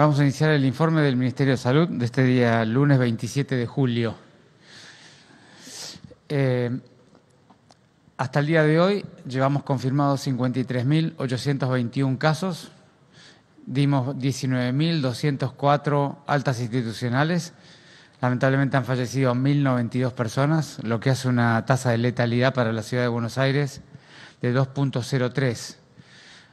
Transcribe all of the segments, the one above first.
Vamos a iniciar el informe del Ministerio de Salud de este día, lunes 27 de julio. Eh, hasta el día de hoy llevamos confirmados 53.821 casos, dimos 19.204 altas institucionales, lamentablemente han fallecido 1.092 personas, lo que hace una tasa de letalidad para la ciudad de Buenos Aires de 2.03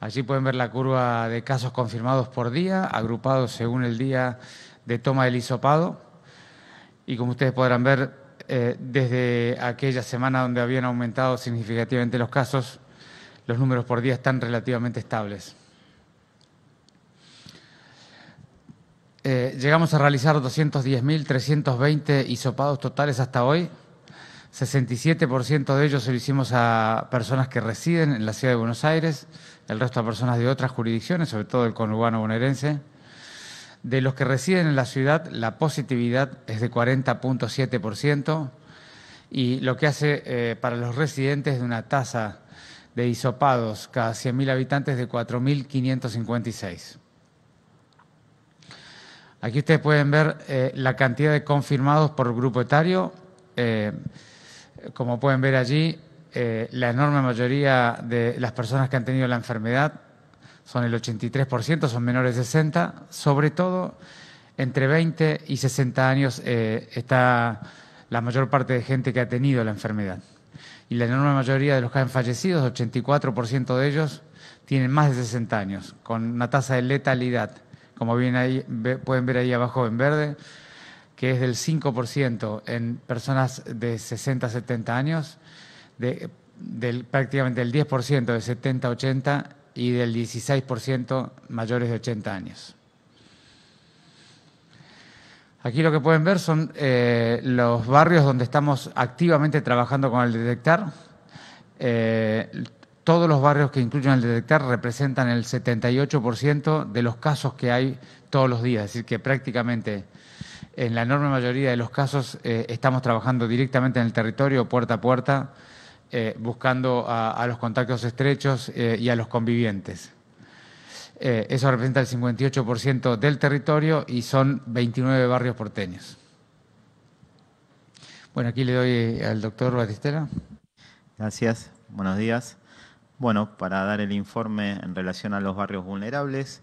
Allí pueden ver la curva de casos confirmados por día, agrupados según el día de toma del hisopado. Y como ustedes podrán ver, eh, desde aquella semana donde habían aumentado significativamente los casos, los números por día están relativamente estables. Eh, llegamos a realizar 210.320 hisopados totales hasta hoy, 67% de ellos se lo hicimos a personas que residen en la ciudad de Buenos Aires, el resto a personas de otras jurisdicciones, sobre todo el conurbano bonaerense. De los que residen en la ciudad, la positividad es de 40.7% y lo que hace eh, para los residentes de una tasa de isopados cada 100.000 habitantes de 4.556. Aquí ustedes pueden ver eh, la cantidad de confirmados por grupo etario. Eh, como pueden ver allí, eh, la enorme mayoría de las personas que han tenido la enfermedad son el 83%, son menores de 60, sobre todo entre 20 y 60 años eh, está la mayor parte de gente que ha tenido la enfermedad. Y la enorme mayoría de los que han fallecido, 84% de ellos, tienen más de 60 años, con una tasa de letalidad, como pueden ver ahí abajo en verde, que es del 5% en personas de 60 70 años, del, prácticamente del 10% de 70 80 y del 16% mayores de 80 años. Aquí lo que pueden ver son eh, los barrios donde estamos activamente trabajando con el detectar. Eh, todos los barrios que incluyen el detectar representan el 78% de los casos que hay todos los días, es decir, que prácticamente en la enorme mayoría de los casos eh, estamos trabajando directamente en el territorio, puerta a puerta, eh, buscando a, los contactos estrechos eh, y a los convivientes. eso representa el 58% del territorio y son 29 barrios porteños. Bueno, aquí le doy al doctor Batistela. Gracias, buenos días. Bueno, para dar el informe en relación a los barrios vulnerables,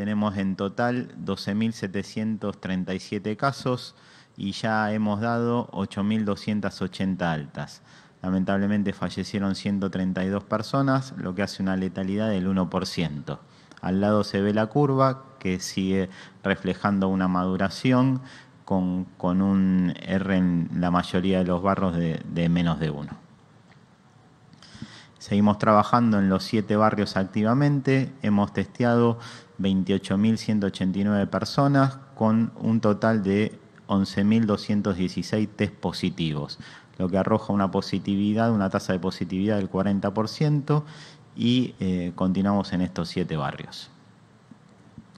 tenemos en total 12.737 casos y ya hemos dado 8.280 altas. Lamentablemente fallecieron 132 personas, lo que hace una letalidad del 1%. Al lado se ve la curva que sigue reflejando una maduración con, un R en la mayoría de los barrios de, menos de 1. Seguimos trabajando en los siete barrios activamente, hemos testeado 28.189 personas con un total de 11.216 test positivos, lo que arroja una positividad, una tasa de positividad del 40% y eh, continuamos en estos siete barrios.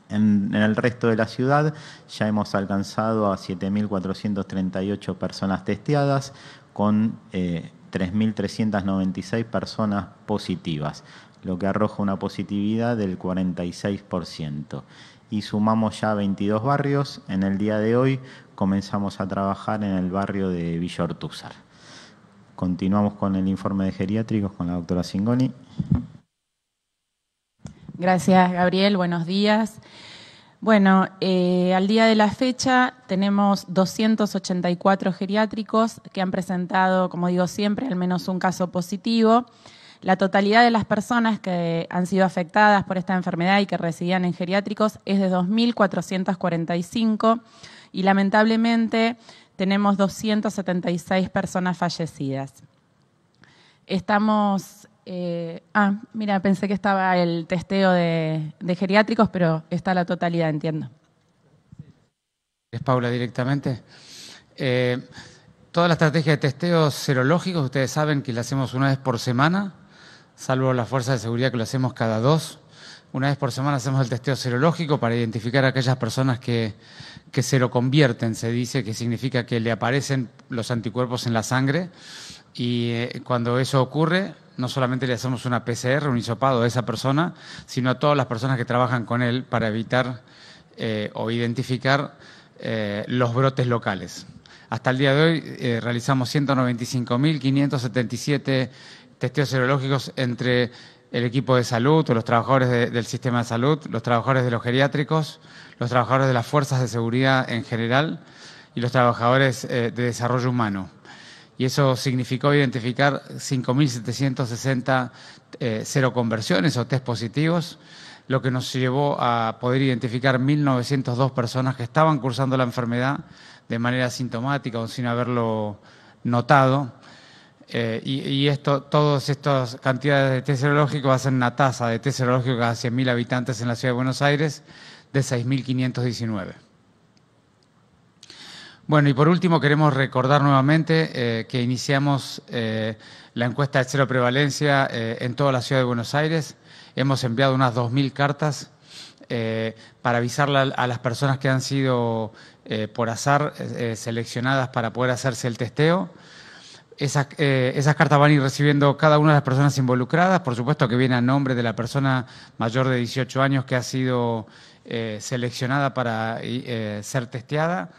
En, el resto de la ciudad ya hemos alcanzado a 7.438 personas testeadas con 3.396 eh, personas positivas, lo que arroja una positividad del 46%. Y sumamos ya 22 barrios. En el día de hoy comenzamos a trabajar en el barrio de Villa Continuamos con el informe de geriátricos con la doctora Singoni. Gracias, Gabriel. Buenos días. Bueno, eh, al día de la fecha tenemos 284 geriátricos que han presentado, como digo siempre, al menos un caso positivo. La totalidad de las personas que han sido afectadas por esta enfermedad y que residían en geriátricos es de 2.445 y lamentablemente tenemos 276 personas fallecidas. Estamos... Eh, ah, mira, pensé que estaba el testeo de, geriátricos, pero está la totalidad, entiendo. ¿Es Paula directamente? Eh, toda la estrategia de testeo serológicos, ustedes saben que la hacemos una vez por semana salvo la fuerza de seguridad que lo hacemos cada dos. Una vez por semana hacemos el testeo serológico para identificar a aquellas personas que, que se lo convierten, se dice, que significa que le aparecen los anticuerpos en la sangre. Y eh, cuando eso ocurre, no solamente le hacemos una PCR, un hisopado a esa persona, sino a todas las personas que trabajan con él para evitar eh, o identificar eh, los brotes locales. Hasta el día de hoy realizamos 195.577 testeos serológicos entre el equipo de salud o los trabajadores del sistema de salud, los trabajadores de los geriátricos, los trabajadores de las fuerzas de seguridad en general y los trabajadores eh, de desarrollo humano. Y eso significó identificar 5.760 eh, cero conversiones o test positivos, lo que nos llevó a poder identificar 1.902 personas que estaban cursando la enfermedad de manera sintomática o sin haberlo notado eh, y, esto, todas estas cantidades de test hacen una tasa de test serológicos cada 100.000 habitantes en la ciudad de Buenos Aires de 6.519. Bueno, y por último queremos recordar nuevamente eh, que iniciamos eh, la encuesta de cero prevalencia en toda la ciudad de Buenos Aires. Hemos enviado unas 2.000 cartas para avisar a las personas que han sido por azar seleccionadas para poder hacerse el testeo. Eh, esas, cartas van a ir recibiendo cada una de las personas involucradas, por supuesto que viene a nombre de la persona mayor de 18 años que ha sido eh, seleccionada para eh, ser testeada.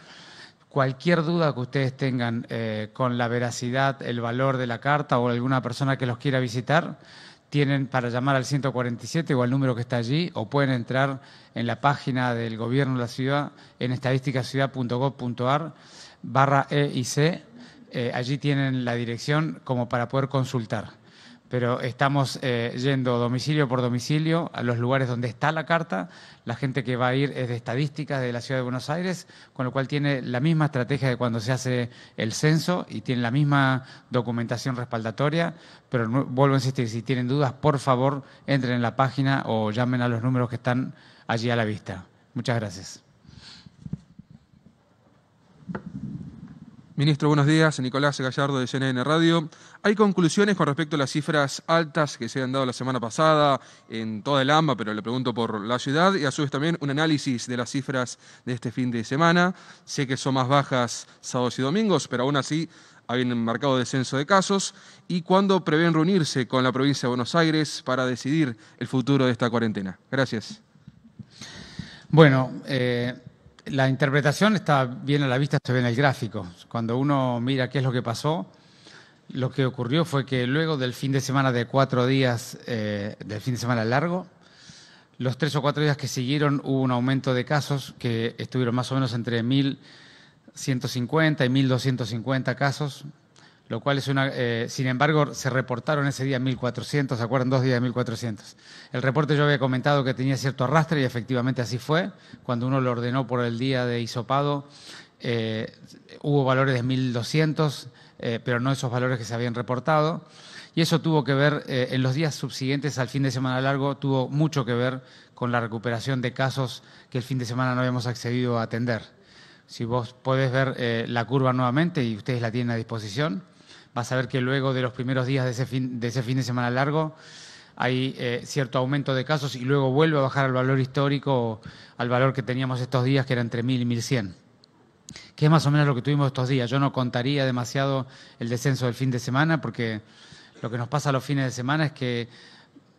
Cualquier duda que ustedes tengan con la veracidad, el valor de la carta o alguna persona que los quiera visitar, tienen para llamar al 147 o al número que está allí, o pueden entrar en la página del Gobierno de la Ciudad, en estadísticaciudad.gov.ar, barra EIC, eh, allí tienen la dirección como para poder consultar. Pero estamos eh, yendo domicilio por domicilio a los lugares donde está la carta. La gente que va a ir es de estadísticas de la ciudad de Buenos Aires, con lo cual tiene la misma estrategia de cuando se hace el censo y tiene la misma documentación respaldatoria. Pero vuelvo a insistir, si tienen dudas, por favor, entren en la página o llamen a los números que están allí a la vista. Muchas gracias. Ministro, buenos días. Nicolás Gallardo de CNN Radio. ¿Hay conclusiones con respecto a las cifras altas que se han dado la semana pasada en toda el AMBA, pero le pregunto por la ciudad, y a su vez también un análisis de las cifras de este fin de semana? Sé que son más bajas sábados y domingos, pero aún así hay un marcado descenso de casos. ¿Y cuándo prevén reunirse con la provincia de Buenos Aires para decidir el futuro de esta cuarentena? Gracias. Bueno, eh, la interpretación está bien a la vista, se ve en el gráfico. Cuando uno mira qué es lo que pasó, lo que ocurrió fue que luego del fin de semana de cuatro días, eh, del fin de semana largo, los tres o cuatro días que siguieron hubo un aumento de casos que estuvieron más o menos entre 1.150 y 1.250 casos lo cual es una... Eh, sin embargo, se reportaron ese día 1.400, ¿se acuerdan? Dos días de 1.400. El reporte yo había comentado que tenía cierto arrastre y efectivamente así fue. Cuando uno lo ordenó por el día de isopado, eh, hubo valores de 1.200, eh, pero no esos valores que se habían reportado. Y eso tuvo que ver, en los días subsiguientes al fin de semana largo, tuvo mucho que ver con la recuperación de casos que el fin de semana no habíamos accedido a atender. Si vos podés ver la curva nuevamente y ustedes la tienen a disposición, vas a ver que luego de los primeros días de ese fin de, semana largo hay eh, cierto aumento de casos y luego vuelve a bajar al valor histórico, al valor que teníamos estos días, que era entre 1.000 y 1.100, que es más o menos lo que tuvimos estos días. Yo no contaría demasiado el descenso del fin de semana, porque lo que nos pasa los fines de semana es que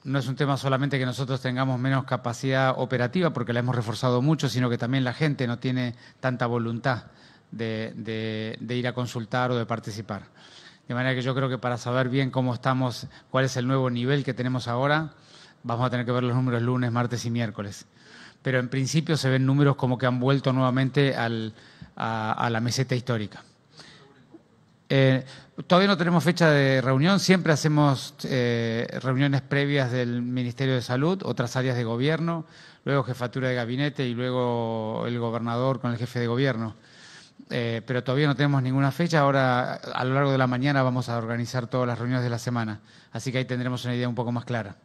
no es un tema solamente que nosotros tengamos menos capacidad operativa, porque la hemos reforzado mucho, sino que también la gente no tiene tanta voluntad de ir a consultar o de participar. De manera que yo creo que para saber bien cómo estamos, cuál es el nuevo nivel que tenemos ahora, vamos a tener que ver los números lunes, martes y miércoles. Pero en principio se ven números como que han vuelto nuevamente a, la meseta histórica. Eh, todavía no tenemos fecha de reunión, siempre hacemos eh, reuniones previas del Ministerio de Salud, otras áreas de gobierno, luego jefatura de gabinete y luego el gobernador con el jefe de gobierno. Eh, pero todavía no tenemos ninguna fecha. Ahora, a lo largo de la mañana, vamos a organizar todas las reuniones de la semana. Así que ahí tendremos una idea un poco más clara.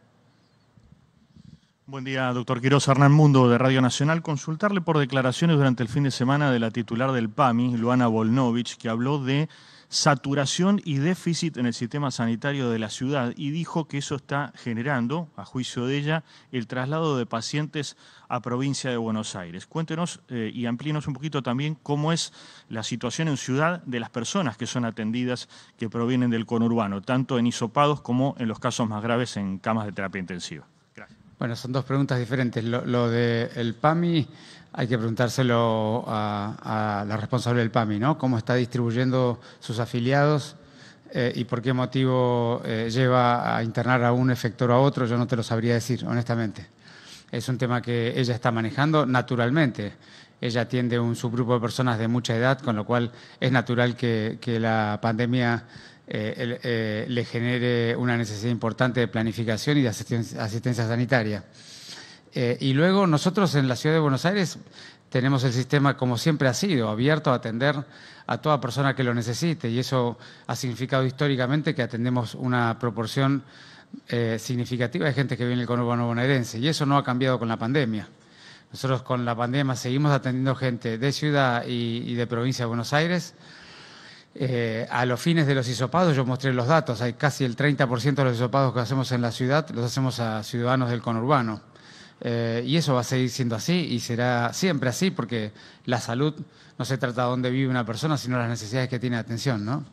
Buen día, doctor Quiroz Hernán Mundo de Radio Nacional. Consultarle por declaraciones durante el fin de semana de la titular del PAMI, Luana Volnovich, que habló de saturación y déficit en el sistema sanitario de la ciudad y dijo que eso está generando, a juicio de ella, el traslado de pacientes a provincia de Buenos Aires. Cuéntenos eh, y amplíenos un poquito también cómo es la situación en ciudad de las personas que son atendidas que provienen del conurbano, tanto en isopados como en los casos más graves en camas de terapia intensiva. Bueno, son dos preguntas diferentes. Lo, del PAMI hay que preguntárselo a, la responsable del PAMI, ¿no? ¿Cómo está distribuyendo sus afiliados eh, y por qué motivo eh, lleva a internar a un efector o a otro? Yo no te lo sabría decir, honestamente. Es un tema que ella está manejando naturalmente. Ella atiende un subgrupo de personas de mucha edad, con lo cual es natural que, que la pandemia eh, eh, le genere una necesidad importante de planificación y de asistencia, sanitaria. Eh, y luego nosotros en la ciudad de Buenos Aires tenemos el sistema como siempre ha sido, abierto a atender a toda persona que lo necesite y eso ha significado históricamente que atendemos una proporción significativa de gente que viene del conurbano bonaerense y eso no ha cambiado con la pandemia. Nosotros con la pandemia seguimos atendiendo gente de ciudad y de provincia de Buenos Aires eh, a los fines de los isopados, yo mostré los datos, hay casi el 30% de los isopados que hacemos en la ciudad, los hacemos a ciudadanos del conurbano. Eh, y eso va a seguir siendo así y será siempre así porque la salud no se trata de dónde vive una persona, sino las necesidades que tiene de atención, ¿no?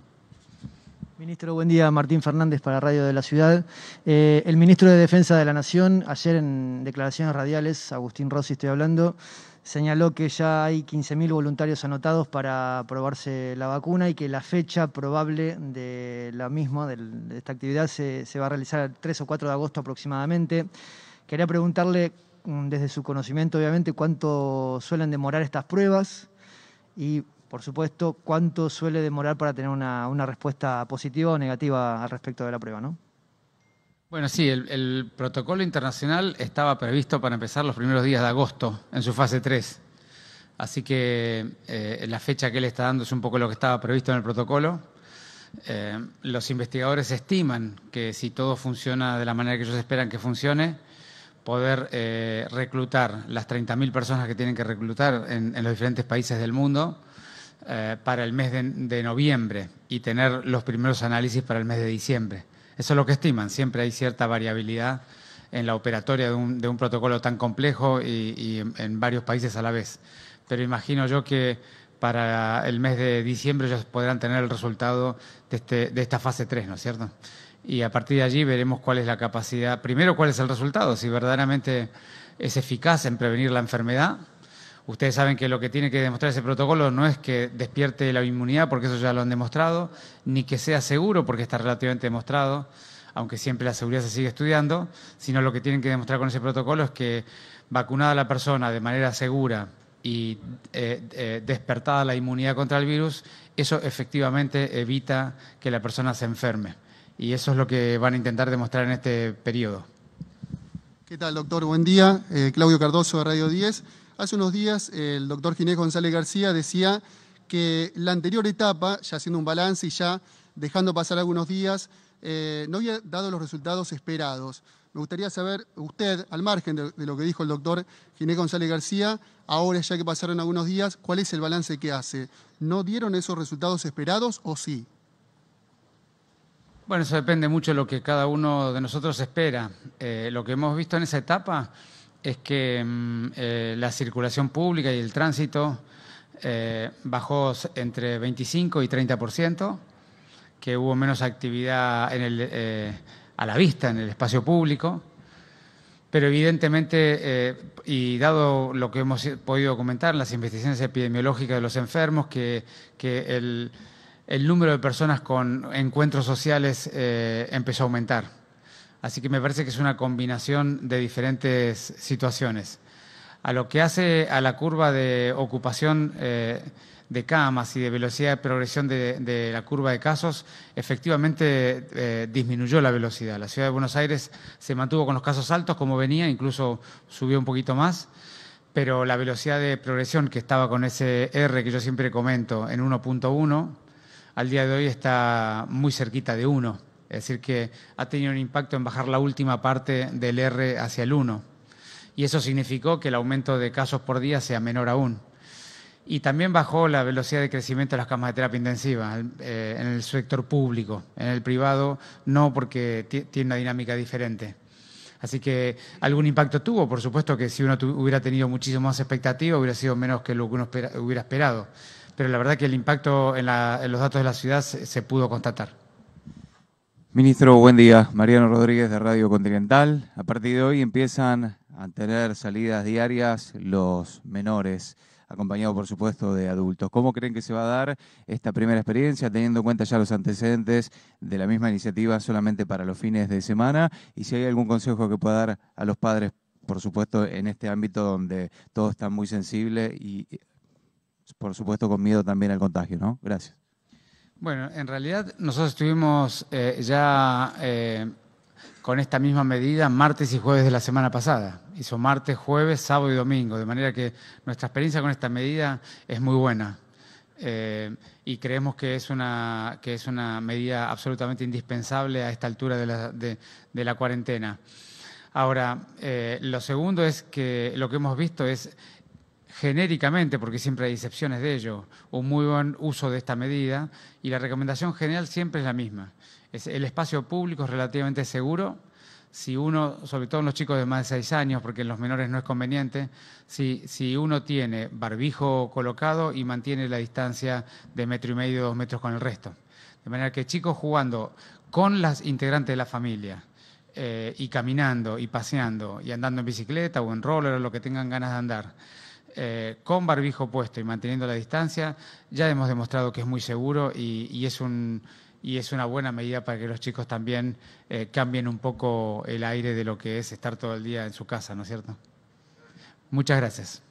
Ministro, buen día. Martín Fernández para Radio de la Ciudad. Eh, el ministro de Defensa de la Nación, ayer en declaraciones radiales, Agustín Rossi estoy hablando, señaló que ya hay 15.000 voluntarios anotados para probarse la vacuna y que la fecha probable de la misma, de esta actividad, se, va a realizar el 3 o 4 de agosto aproximadamente. Quería preguntarle, mm, desde su conocimiento, obviamente, cuánto suelen demorar estas pruebas y, por supuesto, cuánto suele demorar para tener una, una respuesta positiva o negativa al respecto de la prueba, ¿no? Bueno, sí, el, protocolo internacional estaba previsto para empezar los primeros días de agosto, en su fase 3. Así que eh, la fecha que él está dando es un poco lo que estaba previsto en el protocolo. Eh, los investigadores estiman que si todo funciona de la manera que ellos esperan que funcione, poder eh, reclutar las 30.000 personas que tienen que reclutar en, los diferentes países del mundo para el mes de noviembre y tener los primeros análisis para el mes de diciembre. Eso es lo que estiman. Siempre hay cierta variabilidad en la operatoria de un, protocolo tan complejo y, en, varios países a la vez. Pero imagino yo que para el mes de diciembre ya podrán tener el resultado de, este, de esta fase 3, ¿no es cierto? Y a partir de allí veremos cuál es la capacidad, primero cuál es el resultado, si verdaderamente es eficaz en prevenir la enfermedad Ustedes saben que lo que tiene que demostrar ese protocolo no es que despierte la inmunidad, porque eso ya lo han demostrado, ni que sea seguro, porque está relativamente demostrado, aunque siempre la seguridad se sigue estudiando, sino lo que tienen que demostrar con ese protocolo es que vacunada la persona de manera segura y eh, eh, despertada la inmunidad contra el virus, eso efectivamente evita que la persona se enferme. Y eso es lo que van a intentar demostrar en este periodo. ¿Qué tal, doctor? Buen día. Eh, Claudio Cardoso de Radio 10. Hace unos días el doctor Ginés González García decía que la anterior etapa, ya haciendo un balance y ya dejando pasar algunos días, eh, no había dado los resultados esperados. Me gustaría saber, usted, al margen de, lo que dijo el doctor Ginés González García, ahora ya que pasaron algunos días, ¿cuál es el balance que hace? ¿No dieron esos resultados esperados o sí? Bueno, eso depende mucho de lo que cada uno de nosotros espera. Eh, lo que hemos visto en esa etapa es que mm, eh, la circulación pública y el tránsito eh, bajó entre 25 y 30%, que hubo menos actividad eh, a la vista en el espacio público, pero evidentemente, y dado lo que hemos podido comentar, las investigaciones epidemiológicas de los enfermos, que, el, número de personas con encuentros sociales empezó a aumentar. Así que me parece que es una combinación de diferentes situaciones. A lo que hace a la curva de ocupación eh, de camas y de velocidad de progresión de, la curva de casos, efectivamente eh, disminuyó la velocidad. La ciudad de Buenos Aires se mantuvo con los casos altos como venía, incluso subió un poquito más, pero la velocidad de progresión que estaba con ese R que yo siempre comento en 1.1, al día de hoy está muy cerquita de 1. Es decir, que ha tenido un impacto en bajar la última parte del R hacia el 1. Y eso significó que el aumento de casos por día sea menor aún. Y también bajó la velocidad de crecimiento de las camas de terapia intensiva eh, en el sector público. En el privado no, porque tiene una dinámica diferente. Así que algún impacto tuvo, por supuesto que si uno hubiera tenido muchísimo más expectativa hubiera sido menos que lo que uno hubiera esperado. Pero la verdad que el impacto en, los datos de la ciudad se pudo constatar. Ministro, buen día. Mariano Rodríguez de Radio Continental. A partir de hoy empiezan a tener salidas diarias los menores, acompañados por supuesto de adultos. ¿Cómo creen que se va a dar esta primera experiencia, teniendo en cuenta ya los antecedentes de la misma iniciativa solamente para los fines de semana? Y si hay algún consejo que pueda dar a los padres, por supuesto, en este ámbito donde todo está muy sensible y, por supuesto, con miedo también al contagio, ¿no? Gracias. Bueno, en realidad nosotros estuvimos eh, ya eh, con esta misma medida martes y jueves de la semana pasada. Hizo martes, jueves, sábado y domingo, de manera que nuestra experiencia con esta medida es muy buena. Eh, y creemos que es, una, que es una medida absolutamente indispensable a esta altura de la, de la cuarentena. Ahora, lo segundo es que lo que hemos visto es genéricamente, porque siempre hay excepciones de ello, un muy buen uso de esta medida y la recomendación general siempre es la misma. el espacio público es relativamente seguro. Si uno, sobre todo en los chicos de más de seis años, porque en los menores no es conveniente, si, uno tiene barbijo colocado y mantiene la distancia de metro y medio, dos metros con el resto. De manera que chicos jugando con las integrantes de la familia, eh, y caminando y paseando y andando en bicicleta o en roller o lo que tengan ganas de andar. Eh, con barbijo puesto y manteniendo la distancia, ya hemos demostrado que es muy seguro y, es un y es una buena medida para que los chicos también eh, cambien un poco el aire de lo que es estar todo el día en su casa, ¿no es cierto? Muchas gracias.